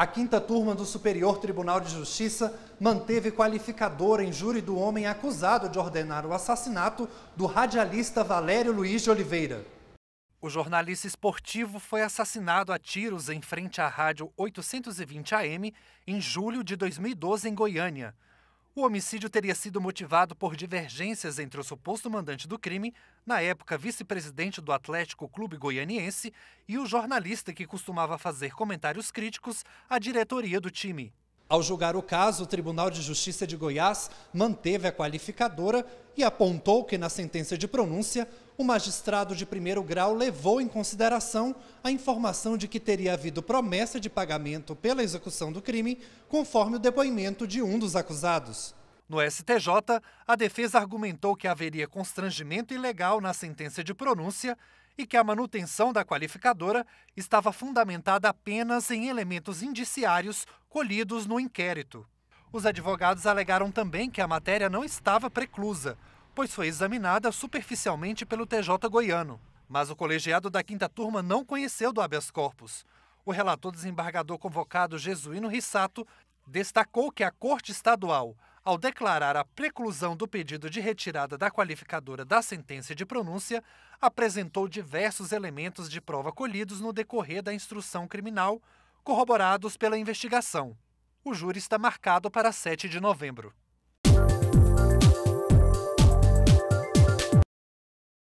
A quinta turma do Superior Tribunal de Justiça manteve qualificadora em júri do homem acusado de ordenar o assassinato do radialista Valério Luiz de Oliveira. O jornalista esportivo foi assassinado a tiros em frente à rádio 820 AM em julho de 2012 em Goiânia. O homicídio teria sido motivado por divergências entre o suposto mandante do crime, na época vice-presidente do Atlético Clube Goianiense, e o jornalista que costumava fazer comentários críticos à diretoria do time. Ao julgar o caso, o Tribunal de Justiça de Goiás manteve a qualificadora e apontou que, na sentença de pronúncia, o magistrado de primeiro grau levou em consideração a informação de que teria havido promessa de pagamento pela execução do crime, conforme o depoimento de um dos acusados. No STJ, a defesa argumentou que haveria constrangimento ilegal na sentença de pronúncia e que a manutenção da qualificadora estava fundamentada apenas em elementos indiciários colhidos no inquérito. Os advogados alegaram também que a matéria não estava preclusa, pois foi examinada superficialmente pelo TJ goiano. Mas o colegiado da quinta turma não conheceu do habeas corpus. O relator desembargador convocado Jesuíno Rissato destacou que a Corte Estadual, ao declarar a preclusão do pedido de retirada da qualificadora da sentença de pronúncia, apresentou diversos elementos de prova colhidos no decorrer da instrução criminal, corroborados pela investigação. O júri está marcado para 7 de novembro.